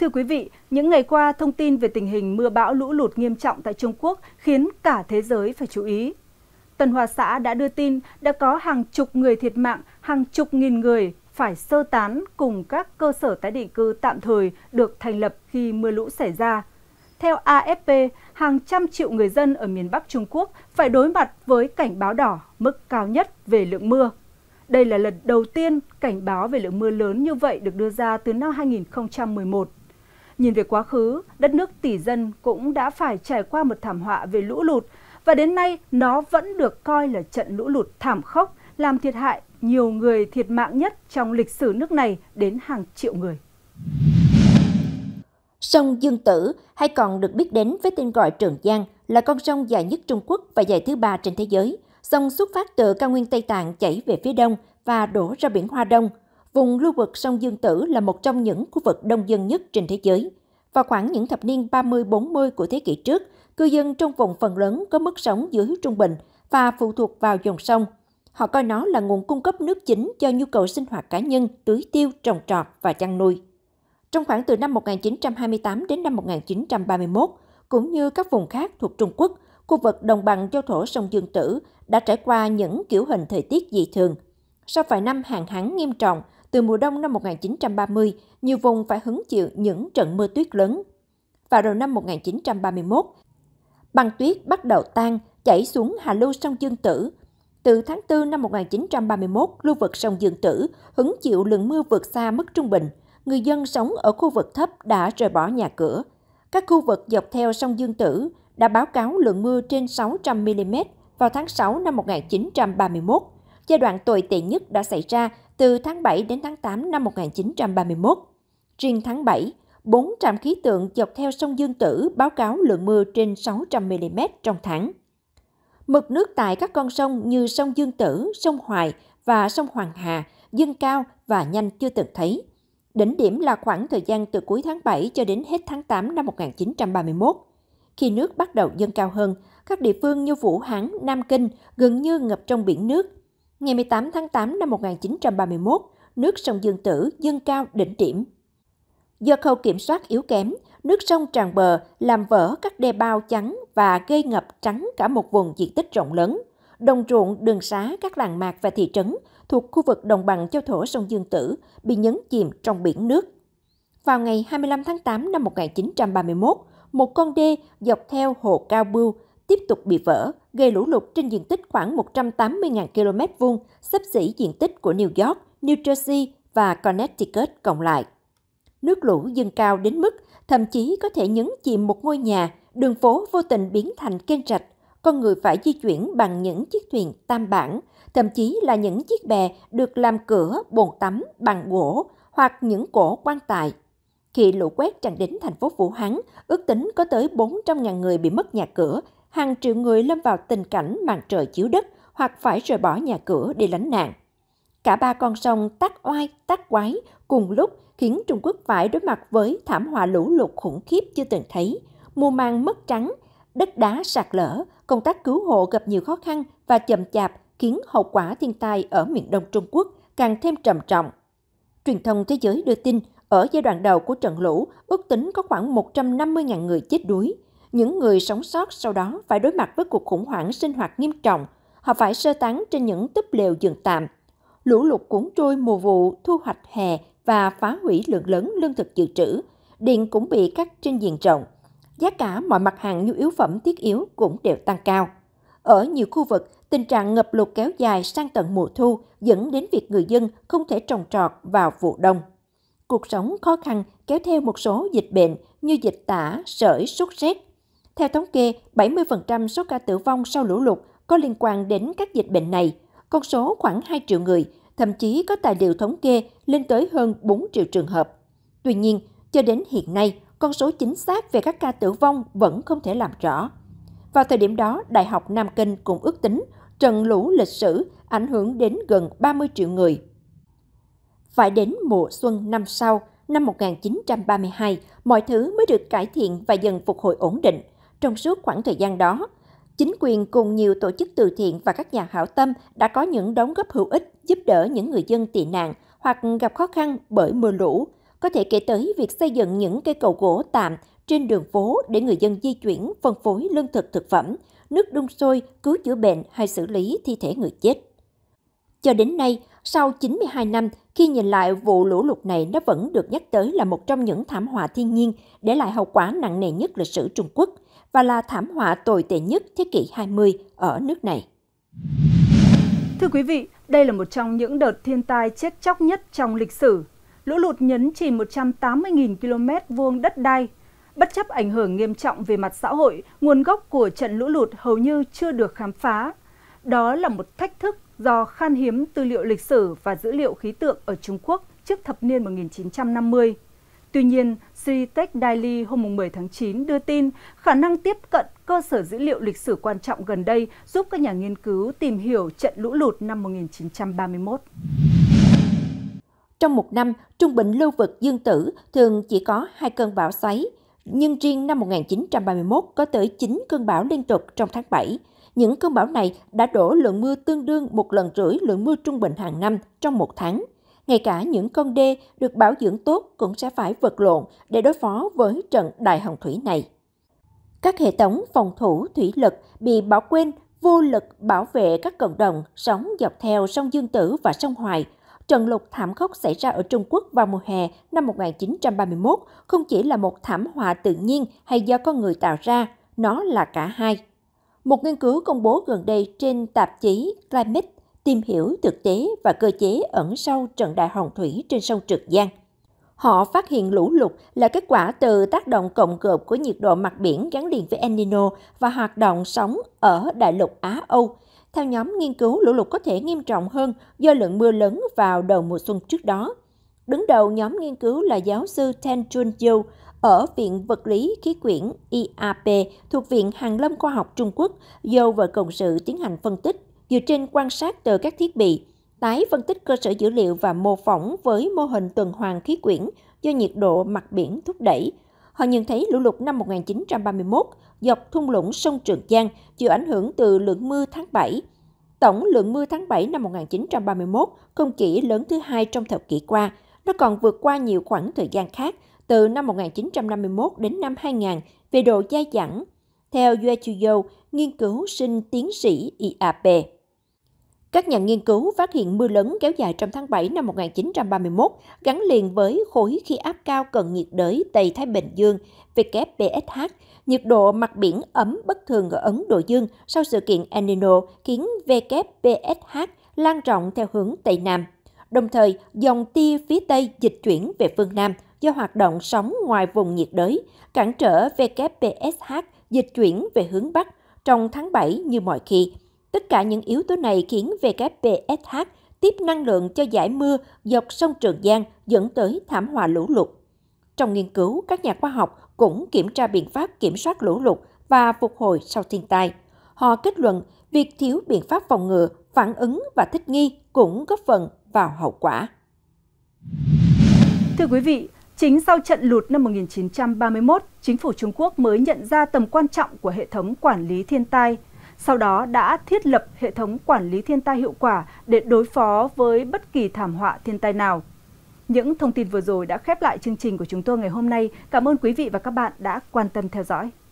Thưa quý vị, những ngày qua thông tin về tình hình mưa bão lũ lụt nghiêm trọng tại Trung Quốc khiến cả thế giới phải chú ý. Tân Hoa xã đã đưa tin đã có hàng chục người thiệt mạng, hàng chục nghìn người phải sơ tán cùng các cơ sở tái định cư tạm thời được thành lập khi mưa lũ xảy ra. Theo AFP, hàng trăm triệu người dân ở miền Bắc Trung Quốc phải đối mặt với cảnh báo đỏ mức cao nhất về lượng mưa. Đây là lần đầu tiên cảnh báo về lượng mưa lớn như vậy được đưa ra từ năm 2011. Nhìn về quá khứ, đất nước tỷ dân cũng đã phải trải qua một thảm họa về lũ lụt và đến nay nó vẫn được coi là trận lũ lụt thảm khốc làm thiệt hại nhiều người thiệt mạng nhất trong lịch sử nước này đến hàng triệu người. Sông Dương Tử hay còn được biết đến với tên gọi Trường Giang là con sông dài nhất Trung Quốc và dài thứ ba trên thế giới. Sông xuất phát từ cao nguyên Tây Tạng chảy về phía đông và đổ ra biển Hoa Đông – Vùng lưu vực sông Dương Tử là một trong những khu vực đông dân nhất trên thế giới. Vào khoảng những thập niên 30-40 của thế kỷ trước, cư dân trong vùng phần lớn có mức sống dưới trung bình và phụ thuộc vào dòng sông. Họ coi nó là nguồn cung cấp nước chính cho nhu cầu sinh hoạt cá nhân, tưới tiêu, trồng trọt và chăn nuôi. Trong khoảng từ năm 1928 đến năm 1931, cũng như các vùng khác thuộc Trung Quốc, khu vực đồng bằng châu thổ sông Dương Tử đã trải qua những kiểu hình thời tiết dị thường. Sau vài năm hạn hán nghiêm trọng, từ mùa đông năm 1930, nhiều vùng phải hứng chịu những trận mưa tuyết lớn. Vào đầu năm 1931, băng tuyết bắt đầu tan, chảy xuống hạ lưu sông Dương Tử. Từ tháng 4 năm 1931, lưu vực sông Dương Tử hứng chịu lượng mưa vượt xa mức trung bình. Người dân sống ở khu vực thấp đã rời bỏ nhà cửa. Các khu vực dọc theo sông Dương Tử đã báo cáo lượng mưa trên 600 mm vào tháng 6 năm 1931. Giai đoạn tồi tệ nhất đã xảy ra từ tháng 7 đến tháng 8 năm 1931. Riêng tháng 7, 400 khí tượng dọc theo sông Dương Tử báo cáo lượng mưa trên 600 mm trong tháng. Mực nước tại các con sông như sông Dương Tử, sông Hoài và sông Hoàng Hà dâng cao và nhanh chưa từng thấy. Đỉnh điểm là khoảng thời gian từ cuối tháng 7 cho đến hết tháng 8 năm 1931. Khi nước bắt đầu dâng cao hơn, các địa phương như Vũ Hán, Nam Kinh gần như ngập trong biển nước. Ngày 18 tháng 8 năm 1931, nước sông Dương Tử dâng cao đỉnh điểm. Do khâu kiểm soát yếu kém, nước sông tràn bờ làm vỡ các đê bao trắng và gây ngập trắng cả một vùng diện tích rộng lớn. Đồng ruộng, đường xá, các làng mạc và thị trấn thuộc khu vực đồng bằng châu thổ sông Dương Tử bị nhấn chìm trong biển nước. Vào ngày 25 tháng 8 năm 1931, một con đê dọc theo hồ Cao Bưu tiếp tục bị vỡ, gây lũ lụt trên diện tích khoảng 180.000 km vuông, xấp xỉ diện tích của New York, New Jersey và Connecticut cộng lại. Nước lũ dâng cao đến mức thậm chí có thể nhấn chìm một ngôi nhà, đường phố vô tình biến thành kênh rạch, con người phải di chuyển bằng những chiếc thuyền tam bản, thậm chí là những chiếc bè được làm cửa bồn tắm bằng gỗ hoặc những cổ quan tài. Khi lũ quét tràn đến thành phố Vũ Hán, ước tính có tới 400.000 người bị mất nhà cửa, hàng triệu người lâm vào tình cảnh màn trời chiếu đất hoặc phải rời bỏ nhà cửa để lánh nạn. Cả ba con sông tắc oai, tắc quái cùng lúc khiến Trung Quốc phải đối mặt với thảm họa lũ lụt khủng khiếp chưa từng thấy, mùa màng mất trắng, đất đá sạt lở, công tác cứu hộ gặp nhiều khó khăn và chậm chạp khiến hậu quả thiên tai ở miền đông Trung Quốc càng thêm trầm trọng. Truyền thông thế giới đưa tin, ở giai đoạn đầu của trận lũ, ước tính có khoảng 150.000 người chết đuối, những người sống sót sau đó phải đối mặt với cuộc khủng hoảng sinh hoạt nghiêm trọng. Họ phải sơ tán trên những túp lều giường tạm. Lũ lụt cuốn trôi mùa vụ, thu hoạch hè và phá hủy lượng lớn lương thực dự trữ. Điện cũng bị cắt trên diện rộng. Giá cả mọi mặt hàng nhu yếu phẩm thiết yếu cũng đều tăng cao. Ở nhiều khu vực, tình trạng ngập lụt kéo dài sang tận mùa thu dẫn đến việc người dân không thể trồng trọt vào vụ đông. Cuộc sống khó khăn kéo theo một số dịch bệnh như dịch tả, sởi, sốt rét theo thống kê, 70% số ca tử vong sau lũ lụt có liên quan đến các dịch bệnh này, con số khoảng 2 triệu người, thậm chí có tài liệu thống kê lên tới hơn 4 triệu trường hợp. Tuy nhiên, cho đến hiện nay, con số chính xác về các ca tử vong vẫn không thể làm rõ. Vào thời điểm đó, Đại học Nam Kinh cũng ước tính trận lũ lịch sử ảnh hưởng đến gần 30 triệu người. Phải đến mùa xuân năm sau, năm 1932, mọi thứ mới được cải thiện và dần phục hồi ổn định – trong suốt khoảng thời gian đó, chính quyền cùng nhiều tổ chức từ thiện và các nhà hảo tâm đã có những đóng góp hữu ích giúp đỡ những người dân tị nạn hoặc gặp khó khăn bởi mưa lũ. Có thể kể tới việc xây dựng những cây cầu gỗ tạm trên đường phố để người dân di chuyển, phân phối lương thực thực phẩm, nước đun sôi, cứu chữa bệnh hay xử lý thi thể người chết. Cho đến nay, sau 92 năm, khi nhìn lại vụ lũ lụt này nó vẫn được nhắc tới là một trong những thảm họa thiên nhiên để lại hậu quả nặng nề nhất lịch sử Trung Quốc và là thảm họa tồi tệ nhất thế kỷ 20 ở nước này. Thưa quý vị, đây là một trong những đợt thiên tai chết chóc nhất trong lịch sử. Lũ lụt nhấn chìm 180.000 km vuông đất đai. Bất chấp ảnh hưởng nghiêm trọng về mặt xã hội, nguồn gốc của trận lũ lụt hầu như chưa được khám phá. Đó là một thách thức do khan hiếm tư liệu lịch sử và dữ liệu khí tượng ở Trung Quốc trước thập niên 1950. Tuy nhiên, Sritech Daily hôm 10 tháng 9 đưa tin khả năng tiếp cận cơ sở dữ liệu lịch sử quan trọng gần đây giúp các nhà nghiên cứu tìm hiểu trận lũ lụt năm 1931. Trong một năm, trung bình lưu vực Dương Tử thường chỉ có hai cơn bão xoáy, nhưng riêng năm 1931 có tới 9 cơn bão liên tục trong tháng 7. Những cơn bão này đã đổ lượng mưa tương đương một lần rưỡi lượng mưa trung bình hàng năm trong một tháng. Ngay cả những con đê được bảo dưỡng tốt cũng sẽ phải vật lộn để đối phó với trận đại hồng thủy này. Các hệ thống phòng thủ thủy lực bị bỏ quên vô lực bảo vệ các cộng đồng sống dọc theo sông Dương Tử và sông Hoài. Trận lụt thảm khốc xảy ra ở Trung Quốc vào mùa hè năm 1931 không chỉ là một thảm họa tự nhiên hay do con người tạo ra, nó là cả hai. Một nghiên cứu công bố gần đây trên tạp chí Climate tìm hiểu thực tế và cơ chế ẩn sau trận đại hồng thủy trên sông Trượt Giang. Họ phát hiện lũ lụt là kết quả từ tác động cộng gộp của nhiệt độ mặt biển gắn liền với El Nino và hoạt động sóng ở đại lục Á-Âu. Theo nhóm nghiên cứu, lũ lụt có thể nghiêm trọng hơn do lượng mưa lớn vào đầu mùa xuân trước đó – Đứng đầu nhóm nghiên cứu là giáo sư Ten Chun Yu ở Viện Vật lý Khí quyển IAP thuộc Viện Hàn lâm Khoa học Trung Quốc do và cộng sự tiến hành phân tích dựa trên quan sát từ các thiết bị, tái phân tích cơ sở dữ liệu và mô phỏng với mô hình tuần hoàn khí quyển do nhiệt độ mặt biển thúc đẩy. Họ nhận thấy lũ lụt năm 1931 dọc thung lũng sông Trường Giang chịu ảnh hưởng từ lượng mưa tháng 7. Tổng lượng mưa tháng 7 năm 1931 không chỉ lớn thứ hai trong thập kỷ qua, nó còn vượt qua nhiều khoảng thời gian khác, từ năm 1951 đến năm 2000 về độ dai dẳng, theo Yue Chuyo, nghiên cứu sinh tiến sĩ IAP. Các nhà nghiên cứu phát hiện mưa lớn kéo dài trong tháng 7 năm 1931 gắn liền với khối khí áp cao cận nhiệt đới Tây Thái Bình Dương VKPSH, Nhiệt độ mặt biển ấm bất thường ở Ấn Độ Dương sau sự kiện El Nino khiến VKPSH lan rộng theo hướng Tây Nam. Đồng thời, dòng tia phía Tây dịch chuyển về phương Nam do hoạt động sóng ngoài vùng nhiệt đới, cản trở WPSH dịch chuyển về hướng Bắc trong tháng 7 như mọi khi. Tất cả những yếu tố này khiến WPSH tiếp năng lượng cho giải mưa dọc sông Trường Giang dẫn tới thảm họa lũ lụt. Trong nghiên cứu, các nhà khoa học cũng kiểm tra biện pháp kiểm soát lũ lụt và phục hồi sau thiên tai. Họ kết luận việc thiếu biện pháp phòng ngừa, phản ứng và thích nghi cũng góp phần vào hậu quả. Thưa quý vị, chính sau trận lụt năm 1931, chính phủ Trung Quốc mới nhận ra tầm quan trọng của hệ thống quản lý thiên tai, sau đó đã thiết lập hệ thống quản lý thiên tai hiệu quả để đối phó với bất kỳ thảm họa thiên tai nào. Những thông tin vừa rồi đã khép lại chương trình của chúng tôi ngày hôm nay. Cảm ơn quý vị và các bạn đã quan tâm theo dõi.